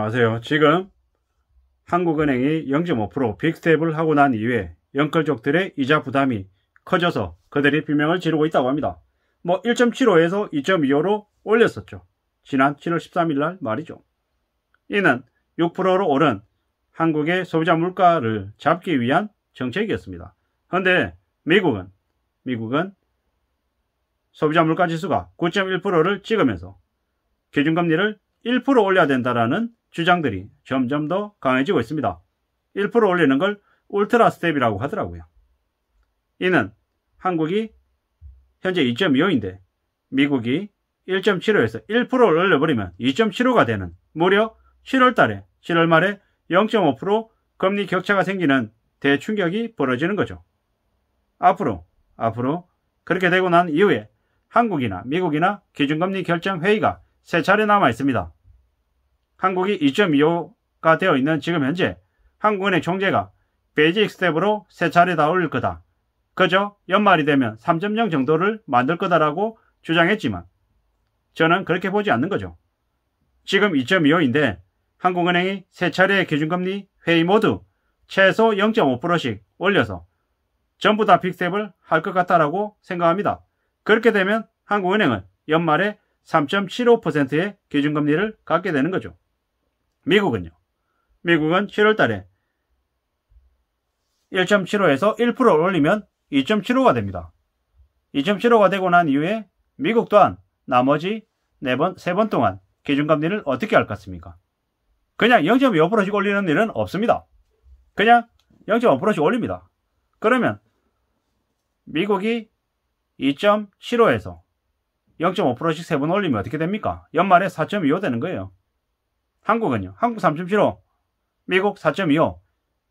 아세요? 지금 한국은행이 0.5% 빅스텝을 하고 난 이후에 영끌족들의 이자 부담이 커져서 그들이 비명을 지르고 있다고 합니다. 뭐 1.75에서 2.25로 올렸었죠. 지난 7월 13일 날 말이죠. 이는 6%로 오른 한국의 소비자 물가를 잡기 위한 정책이었습니다. 그런데 미국은 미국은 소비자 물가 지수가 9.1%를 찍으면서 기준금리를 1% 올려야 된다라는 주장들이 점점 더 강해지고 있습니다. 1% 올리는 걸 울트라 스텝이라고 하더라고요. 이는 한국이 현재 2.25인데 미국이 1.75에서 1%를 올려버리면 2.75가 되는 무려 7월 달에 7월 말에 0.5% 금리 격차가 생기는 대충격이 벌어지는 거죠. 앞으로 앞으로 그렇게 되고 난 이후에 한국이나 미국이나 기준금리 결정 회의가 세 차례 남아 있습니다. 한국이 2.25가 되어 있는 지금 현재 한국은행 총재가 베이직 스텝으로 세 차례 다 올릴 거다. 그저 연말이 되면 3.0 정도를 만들 거다라고 주장했지만 저는 그렇게 보지 않는 거죠. 지금 2.25인데 한국은행이 세 차례의 기준금리 회의 모두 최소 0.5%씩 올려서 전부 다 빅스텝을 할 것 같다라고 생각합니다. 그렇게 되면 한국은행은 연말에 3.75%의 기준금리를 갖게 되는 거죠. 미국은요. 미국은 7월 달에 1.75에서 1% 올리면 2.75가 됩니다. 2.75가 되고 난 이후에 미국 또한 나머지 4번, 3번 동안 기준금리를 어떻게 할 것 같습니까? 그냥 0.25%씩 올리는 일은 없습니다. 그냥 0.5%씩 올립니다. 그러면 미국이 2.75에서 0.5%씩 세 번 올리면 어떻게 됩니까? 연말에 4.25 되는 거예요. 한국은요. 한국 3.75, 미국 4.25.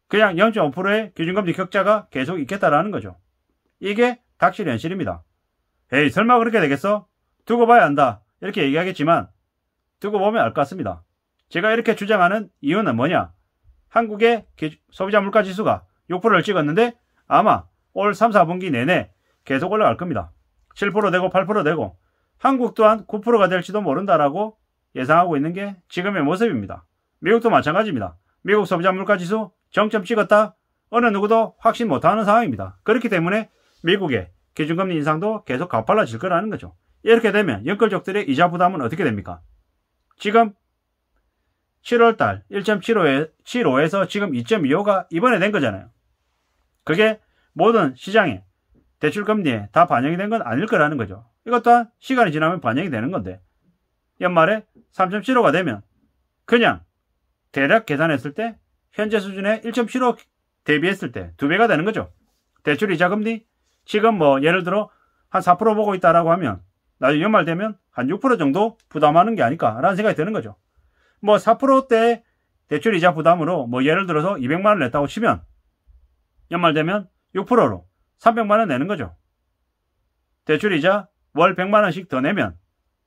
그냥 0.5%의 기준금리 격자가 계속 있겠다라는 거죠. 이게 닥실 현실입니다. 에이 설마 그렇게 되겠어? 두고 봐야 한다. 이렇게 얘기하겠지만 두고 보면 알 것 같습니다. 제가 이렇게 주장하는 이유는 뭐냐? 한국의 소비자 물가 지수가 6%를 찍었는데 아마 올 3, 4분기 내내 계속 올라갈 겁니다. 7% 되고 8% 되고 한국 또한 9%가 될지도 모른다라고 예상하고 있는 게 지금의 모습입니다. 미국도 마찬가지입니다. 미국 소비자 물가지수 정점 찍었다 어느 누구도 확신 못하는 상황입니다. 그렇기 때문에 미국의 기준금리 인상도 계속 가팔라질 거라는 거죠. 이렇게 되면 연끌족들의 이자 부담은 어떻게 됩니까? 지금 7월달 1.75에서 지금 2.25가 이번에 된 거잖아요. 그게 모든 시장에 대출금리에 다 반영이 된 건 아닐 거라는 거죠. 이것 또한 시간이 지나면 반영이 되는 건데 연말에 3.75가 되면 그냥 대략 계산했을 때 현재 수준의 1.75 대비했을 때 두 배가 되는 거죠. 대출 이자 금리 지금 뭐 예를 들어 한 4% 보고 있다라고 하면 나중에 연말 되면 한 6% 정도 부담하는 게 아닐까라는 생각이 드는 거죠. 뭐 4 때 대출 이자 부담으로 뭐 예를 들어서 200만 원을 냈다고 치면 연말 되면 6%로 300만 원 내는 거죠. 대출 이자 월 100만 원씩 더 내면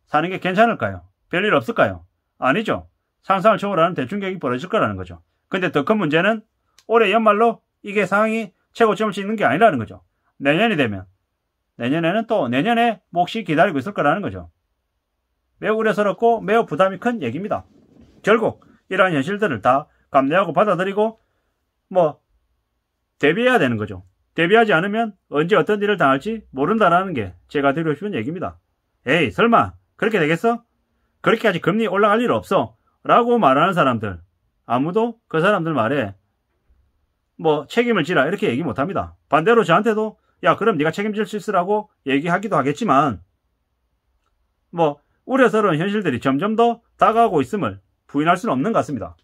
사는 게 괜찮을까요? 별일 없을까요? 아니죠. 상상을 초월하는 대충격이 벌어질 거라는 거죠. 근데 더 큰 문제는 올해 연말로 이게 상황이 최고점을 찍는 게 아니라는 거죠. 내년이 되면 내년에는 또 내년에 몫이 기다리고 있을 거라는 거죠. 매우 우려스럽고 매우 부담이 큰 얘기입니다. 결국 이러한 현실들을 다 감내하고 받아들이고 뭐 대비해야 되는 거죠. 대비하지 않으면 언제 어떤 일을 당할지 모른다라는 게 제가 드리고 싶은 얘기입니다. 에이 설마 그렇게 되겠어? 그렇게까지 금리 올라갈 일 없어. 라고 말하는 사람들. 아무도 그 사람들 말에 뭐 책임을 지라 이렇게 얘기 못합니다. 반대로 저한테도 야 그럼 네가 책임질 수 있으라고 얘기하기도 하겠지만 뭐 우려스러운 현실들이 점점 더 다가오고 있음을 부인할 수는 없는 것 같습니다.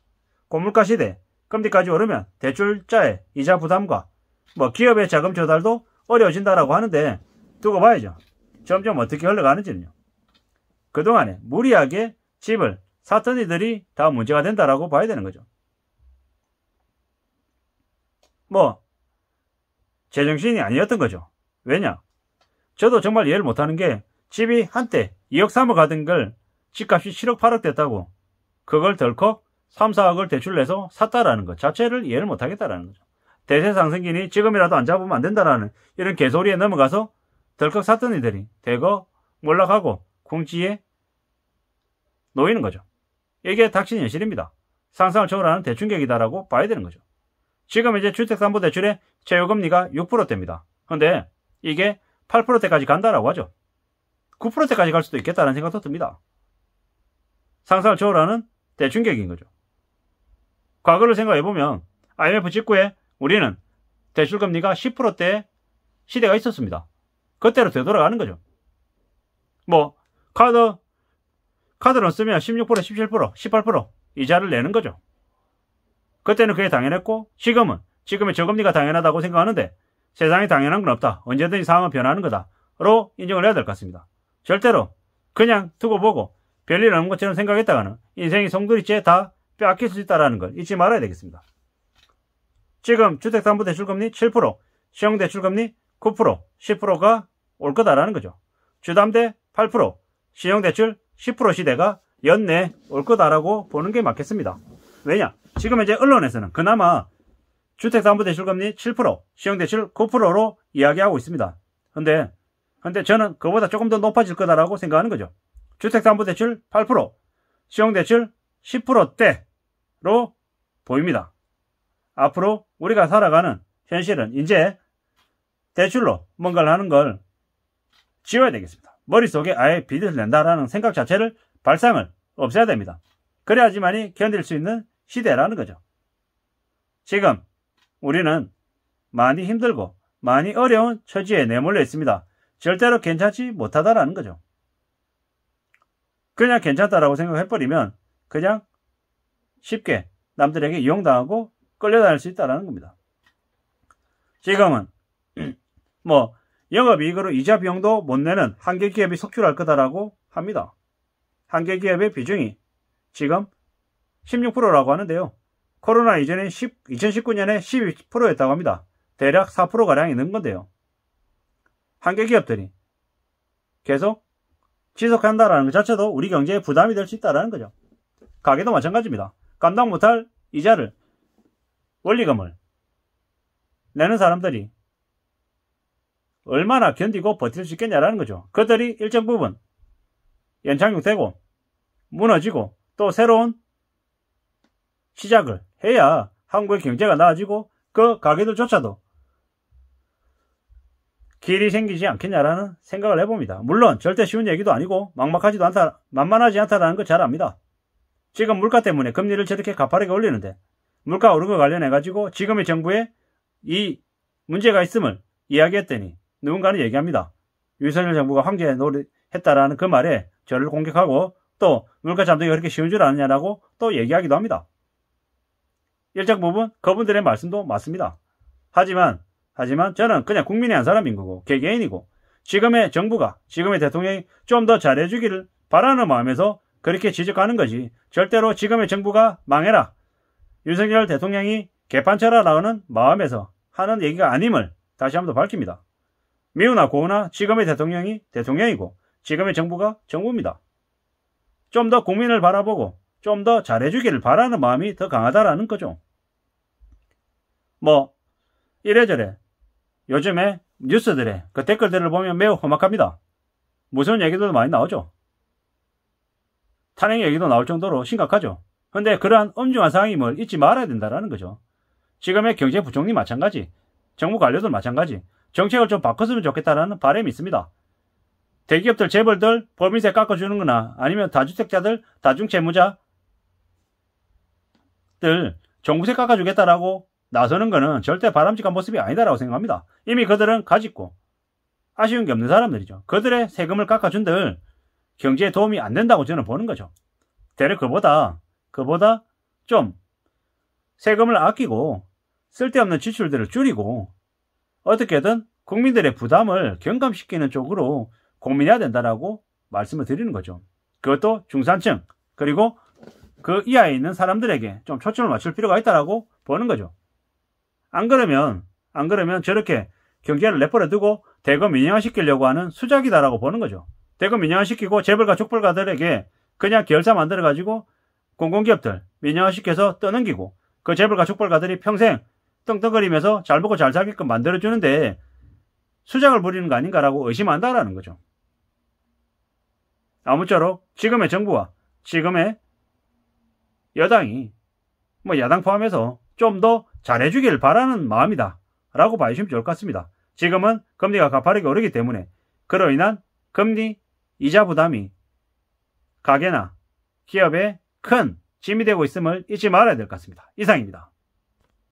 고물가 시대, 금리까지 오르면 대출자의 이자 부담과 뭐 기업의 자금 조달도 어려워진다라고 하는데 두고 봐야죠. 점점 어떻게 흘러가는지는요. 그동안에 무리하게 집을 샀던 이들이 다 문제가 된다라고 봐야 되는 거죠. 뭐, 제정신이 아니었던 거죠. 왜냐? 저도 정말 이해를 못하는 게 집이 한때 2억 3억 가던 걸 집값이 7억 8억 됐다고 그걸 덜컥 3, 4억을 대출내서 샀다라는 것 자체를 이해를 못하겠다라는 거죠. 대세 상승기니 지금이라도 안 잡으면 안 된다라는 이런 개소리에 넘어가서 덜컥 샀던 이들이 대거 몰락하고 공지에 놓이는 거죠. 이게 닥친 현실입니다. 상상을 초월하는 대충격이다라고 봐야 되는 거죠. 지금 이제 주택담보대출의 최고금리가 6%대입니다. 근데 이게 8%대까지 간다라고 하죠. 9%대까지 갈 수도 있겠다는 생각도 듭니다. 상상을 초월하는 대충격인 거죠. 과거를 생각해보면 IMF 직후에 우리는 대출금리가 10%대 시대가 있었습니다. 그때로 되돌아가는 거죠. 뭐 카드, 카드를 쓰면 16%, 17%, 18% 이자를 내는 거죠. 그때는 그게 당연했고 지금은 지금의 저금리가 당연하다고 생각하는데 세상이 당연한 건 없다. 언제든지 상황은 변하는 거다로 인정을 해야 될 것 같습니다. 절대로 그냥 두고 보고 별일 없는 것처럼 생각했다가는 인생이 송두리째 다뺏길수 있다는 라걸 잊지 말아야 되겠습니다. 지금 주택담보대출금리 7%, 시형대출금리 9%, 10%가 올 거다라는 거죠. 주담대 8%, 신용대출 10% 시대가 연내 올 거다라고 보는 게 맞겠습니다. 왜냐? 지금 이제 언론에서는 그나마 주택담보대출금리 7%, 신용대출 9%로 이야기하고 있습니다. 근데, 근데 저는 그보다 조금 더 높아질 거다라고 생각하는 거죠. 주택담보대출 8%, 신용대출 10%대로 보입니다. 앞으로 우리가 살아가는 현실은 이제 대출로 뭔가를 하는 걸 지워야 되겠습니다. 머릿속에 아예 빚을 낸다라는 생각 자체를 발상을 없애야 됩니다. 그래야지만이 견딜 수 있는 시대라는 거죠. 지금 우리는 많이 힘들고 많이 어려운 처지에 내몰려 있습니다. 절대로 괜찮지 못하다라는 거죠. 그냥 괜찮다라고 생각해버리면 그냥 쉽게 남들에게 이용당하고 끌려다닐 수 있다라는 겁니다. 지금은 뭐 영업이익으로 이자 비용도 못 내는 한계기업이 속출할 거다라고 합니다. 한계기업의 비중이 지금 16%라고 하는데요. 코로나 이전에 10, 2019년에 12%였다고 합니다. 대략 4가량있는 건데요. 한계기업들이 계속 지속한다라는 것 자체도 우리 경제에 부담이 될 수 있다는 거죠. 가게도 마찬가지입니다. 감당 못할 이자를 원리금을 내는 사람들이 얼마나 견디고 버틸 수 있겠냐라는 거죠. 그들이 일정 부분 연착륙되고 무너지고 또 새로운 시작을 해야 한국의 경제가 나아지고 그 가게들조차도 길이 생기지 않겠냐라는 생각을 해봅니다. 물론 절대 쉬운 얘기도 아니고 막막하지도 않다, 만만하지 않다라는 걸 잘 압니다. 지금 물가 때문에 금리를 저렇게 가파르게 올리는데 물가 오른 거 관련해 가지고 지금의 정부에 이 문제가 있음을 이야기했더니 누군가는 얘기합니다. 윤석열 정부가 황제 노이했다라는그 말에 저를 공격하고 또 물가 잠들이 그렇게 쉬운 줄 아느냐라고 또 얘기하기도 합니다. 일정 부분 그분들의 말씀도 맞습니다. 하지만 하지만 저는 그냥 국민의 한 사람인 거고 개개인이고 지금의 정부가 지금의 대통령이 좀 더 잘해주기를 바라는 마음에서 그렇게 지적하는 거지 절대로 지금의 정부가 망해라 윤석열 대통령이 개판쳐라라는 마음에서 하는 얘기가 아님을 다시 한 번 더 밝힙니다. 미우나 고우나 지금의 대통령이 대통령이고 지금의 정부가 정부입니다. 좀 더 국민을 바라보고 좀 더 잘해주기를 바라는 마음이 더 강하다라는 거죠. 뭐 이래저래 요즘에 뉴스들의 그 댓글들을 보면 매우 험악합니다. 무서운 얘기도 많이 나오죠. 탄핵 얘기도 나올 정도로 심각하죠. 그런데 그러한 엄중한 상황임을 잊지 말아야 된다라는 거죠. 지금의 경제부총리 마찬가지, 정부 관료들 마찬가지, 정책을 좀 바꿨으면 좋겠다는 바람이 있습니다. 대기업들 재벌들 법인세 깎아주는 거나 아니면 다주택자들 다중채무자들 종부세 깎아주겠다라고 나서는 거는 절대 바람직한 모습이 아니다라고 생각합니다. 이미 그들은 가지고 아쉬운 게 없는 사람들이죠. 그들의 세금을 깎아준들 경제에 도움이 안 된다고 저는 보는 거죠. 대략 그보다 그보다 좀 세금을 아끼고 쓸데없는 지출들을 줄이고 어떻게든 국민들의 부담을 경감시키는 쪽으로 고민해야 된다라고 말씀을 드리는 거죠. 그것도 중산층 그리고 그 이하에 있는 사람들에게 좀 초점을 맞출 필요가 있다라고 보는 거죠. 안 그러면 안 그러면 저렇게 경제를 내버려 두고 대거 민영화시키려고 하는 수작이다라고 보는 거죠. 대거 민영화시키고 재벌가 족벌가들에게 그냥 계열사 만들어 가지고 공공기업들 민영화시켜서 떠넘기고 그재벌가 족벌가들이 평생 떵떵거리면서 잘 먹고 잘 살게끔 만들어주는데 수작을 부리는 거 아닌가라고 의심한다라는 거죠. 아무쪼록 지금의 정부와 지금의 여당이 뭐 야당 포함해서 좀 더 잘해주길 바라는 마음이다 라고 봐주시면 좋을 것 같습니다. 지금은 금리가 가파르게 오르기 때문에 그로 인한 금리 이자 부담이 가게나 기업에 큰 짐이 되고 있음을 잊지 말아야 될 것 같습니다. 이상입니다.